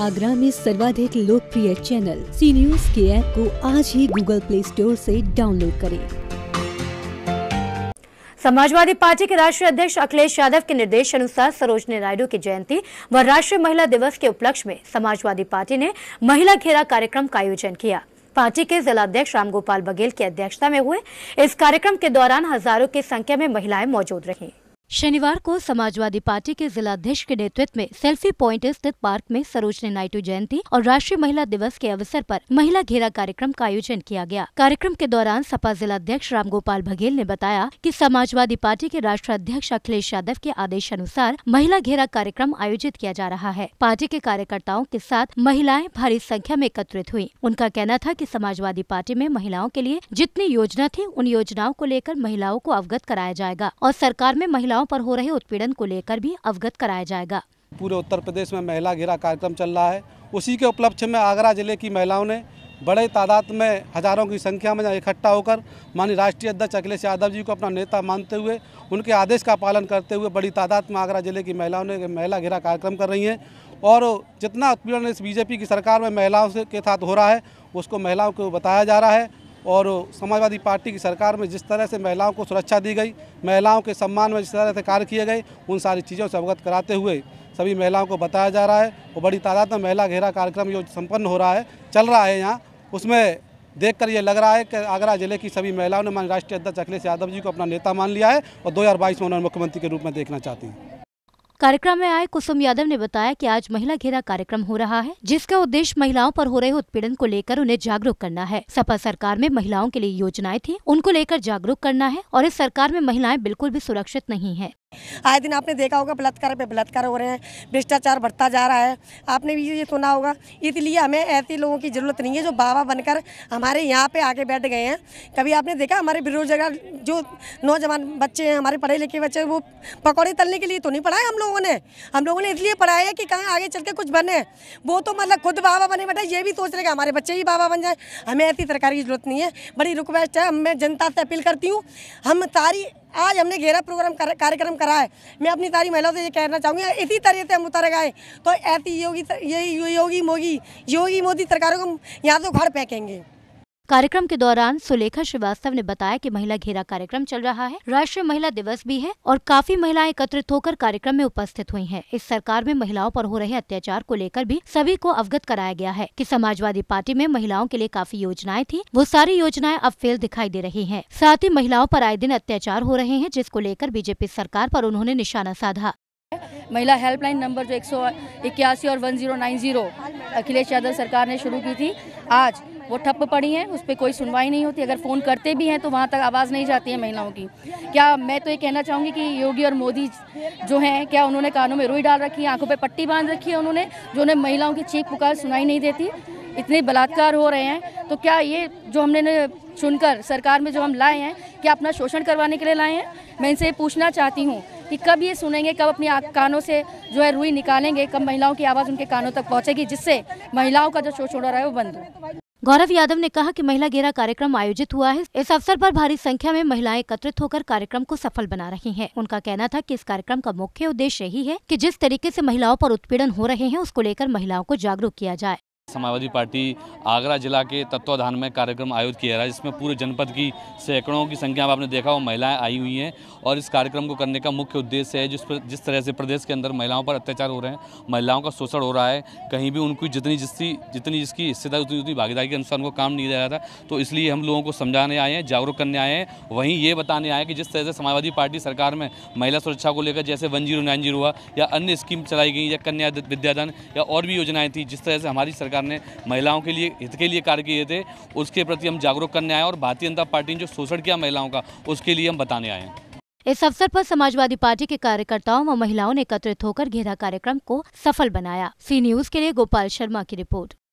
आगरा में सर्वाधिक लोकप्रिय चैनल सी न्यूज के ऐप को आज ही गूगल प्ले स्टोर से डाउनलोड करें समाजवादी पार्टी के राष्ट्रीय अध्यक्ष अखिलेश यादव के निर्देश अनुसार सरोजनी नायडू की जयंती व राष्ट्रीय महिला दिवस के उपलक्ष्य में समाजवादी पार्टी ने महिला घेरा कार्यक्रम का आयोजन किया पार्टी के जिलाध्यक्ष रामगोपाल बघेल की अध्यक्षता में हुए इस कार्यक्रम के दौरान हजारों की संख्या में महिलाएं मौजूद रहीं शनिवार को समाजवादी पार्टी के जिलाध्यक्ष के नेतृत्व में सेल्फी पॉइंट स्थित पार्क में सरोजनी नायडू जयंती और राष्ट्रीय महिला दिवस के अवसर पर महिला घेरा कार्यक्रम का आयोजन किया गया कार्यक्रम के दौरान सपा जिलाध्यक्ष रामगोपाल बघेल ने बताया कि समाजवादी पार्टी के राष्ट्रीय अध्यक्ष अखिलेश यादव के आदेश अनुसार महिला घेरा कार्यक्रम आयोजित किया जा रहा है पार्टी के कार्यकर्ताओं के साथ महिलाएं भारी संख्या में एकत्रित हुई उनका कहना था की समाजवादी पार्टी में महिलाओं के लिए जितनी योजना थी उन योजनाओं को लेकर महिलाओं को अवगत कराया जाएगा और सरकार में महिलाओं महिलाओं पर हो रहे उत्पीड़न को लेकर भी अवगत कराया जाएगा पूरे उत्तर प्रदेश में महिला घेरा कार्यक्रम चल रहा है उसी के उपलक्ष्य में आगरा जिले की महिलाओं ने बड़े तादाद में हजारों की संख्या में इकट्ठा होकर माननीय राष्ट्रीय अध्यक्ष अखिलेश यादव जी को अपना नेता मानते हुए उनके आदेश का पालन करते हुए बड़ी तादाद में आगरा जिले की महिलाओं ने महिला घेरा कार्यक्रम कर रही हैं और जितना उत्पीड़न इस बीजेपी की सरकार में महिलाओं के साथ हो रहा है उसको महिलाओं को बताया जा रहा है और समाजवादी पार्टी की सरकार में जिस तरह से महिलाओं को सुरक्षा दी गई महिलाओं के सम्मान में जिस तरह से कार्य किए गए उन सारी चीज़ों से अवगत कराते हुए सभी महिलाओं को बताया जा रहा है और बड़ी तादाद में महिला घेरा कार्यक्रम जो संपन्न हो रहा है चल रहा है यहाँ उसमें देखकर ये लग रहा है कि आगरा जिले की सभी महिलाओं ने माननीय राष्ट्रीय अध्यक्ष अखिलेश यादव जी को अपना नेता मान लिया है और 2022 में उन्होंने मुख्यमंत्री के रूप में देखना चाहती हैं कार्यक्रम में आए कुसुम यादव ने बताया कि आज महिला घेरा कार्यक्रम हो रहा है जिसका उद्देश्य महिलाओं पर हो रहे उत्पीड़न को लेकर उन्हें जागरूक करना है सपा सरकार में महिलाओं के लिए योजनाएं थी उनको लेकर जागरूक करना है और इस सरकार में महिलाएं बिल्कुल भी सुरक्षित नहीं है आए दिन आपने देखा होगा बलात्कार पे बलात्कार हो रहे हैं भ्रष्टाचार बढ़ता जा रहा है आपने भी ये सुना होगा इसलिए हमें ऐसे लोगों की ज़रूरत नहीं है जो बाबा बनकर हमारे यहाँ पे आके बैठ गए हैं कभी आपने देखा हमारे बेरोजगार जो नौजवान बच्चे हैं हमारे पढ़े लिखे बच्चे वो पकौड़े तलने के लिए तो नहीं पढ़ाए हम लोगों ने हम लोगों ने इसलिए पढ़ाया है कि कहाँ आगे चल के कुछ बने वो तो मतलब खुद बाबा बने बेटा ये भी सोच रहे हमारे बच्चे ही बाबा बन जाए हमें ऐसी सरकार की जरूरत नहीं है बड़ी रिक्वेस्ट है मैं जनता से अपील करती हूँ हम सारी आज हमने घेरा प्रोग्राम कर कार्यक्रम करा है मैं अपनी सारी महिलाओं से ये कहना चाहूँगी इसी तरह से हम उतर गए तो ऐसी योगी यही योगी मोगी योगी मोदी सरकारों को यहाँ से उखाड़ फेंकेंगे कार्यक्रम के दौरान सुलेखा श्रीवास्तव ने बताया कि महिला घेरा कार्यक्रम चल रहा है राष्ट्रीय महिला दिवस भी है और काफी महिलाएं एकत्रित होकर कार्यक्रम में उपस्थित हुई हैं। इस सरकार में महिलाओं पर हो रहे अत्याचार को लेकर भी सभी को अवगत कराया गया है कि समाजवादी पार्टी में महिलाओं के लिए काफी योजनाएं थी वो सारी योजनाएं अब फेल दिखाई दे रही है साथ ही महिलाओं आरोप आए दिन अत्याचार हो रहे हैं जिसको लेकर बीजेपी सरकार आरोप उन्होंने निशाना साधा महिला हेल्पलाइन नंबर जो एक और 1090 अखिलेश यादव सरकार ने शुरू की थी आज वो ठप पड़ी हैं उस पर कोई सुनवाई नहीं होती अगर फ़ोन करते भी हैं तो वहाँ तक आवाज़ नहीं जाती है महिलाओं की क्या मैं तो ये कहना चाहूँगी कि योगी और मोदी जो हैं क्या उन्होंने कानों में रुई डाल रखी है आँखों पर पट्टी बांध रखी है उन्होंने जो उन्हें महिलाओं की चीख पुकार सुनाई नहीं देती इतने बलात्कार हो रहे हैं तो क्या ये जो हमने चुनकर सरकार में जो हम लाए हैं क्या अपना शोषण करवाने के लिए लाए हैं मैं इनसे पूछना चाहती हूँ कि कब ये सुनेंगे कब अपनी कानों से जो है रुई निकालेंगे कब महिलाओं की आवाज़ उनके कानों तक पहुँचेगी जिससे महिलाओं का जो शोषण हो रहा है वो बंद हो गौरव यादव ने कहा कि महिला गेरा कार्यक्रम आयोजित हुआ है इस अवसर पर भारी संख्या में महिलाएं एकत्रित होकर कार्यक्रम को सफल बना रही हैं। उनका कहना था कि इस कार्यक्रम का मुख्य उद्देश्य यही है कि जिस तरीके से महिलाओं पर उत्पीड़न हो रहे हैं उसको लेकर महिलाओं को जागरूक किया जाए समाजवादी पार्टी आगरा जिला के तत्वाधान में कार्यक्रम आयोजित किया रहा है जिसमें पूरे जनपद की सैकड़ों की संख्या आपने देखा वो महिलाएं आई हुई हैं और इस कार्यक्रम को करने का मुख्य उद्देश्य है जिस पर जिस तरह से प्रदेश के अंदर महिलाओं पर अत्याचार हो रहे हैं महिलाओं का शोषण हो रहा है कहीं भी उनकी जितनी जिसकी जितनी जिसकी हिस्सेदारी उतनी उतनी भागीदारी के अनुसार उनको काम नहीं दिया जाता तो इसलिए हम लोगों को समझाने आए हैं जागरूक करने आए हैं वहीं ये बताने आए कि जिस तरह से समाजवादी पार्टी सरकार में महिला सुरक्षा को लेकर जैसे वन जीरो नाइन जीरो हुआ या अन्य स्कीम चलाई गई या कन्या विद्यादान या और भी योजनाएँ थी जिस तरह से हमारी सरकार ने महिलाओं के लिए हित के लिए कार्य किए थे उसके प्रति हम जागरूक करने आए और भारतीय जनता पार्टी ने जो शोषण किया महिलाओं का उसके लिए हम बताने आए इस अवसर पर समाजवादी पार्टी के कार्यकर्ताओं व महिलाओं ने एकत्रित होकर घेरा कार्यक्रम को सफल बनाया सी न्यूज के लिए गोपाल शर्मा की रिपोर्ट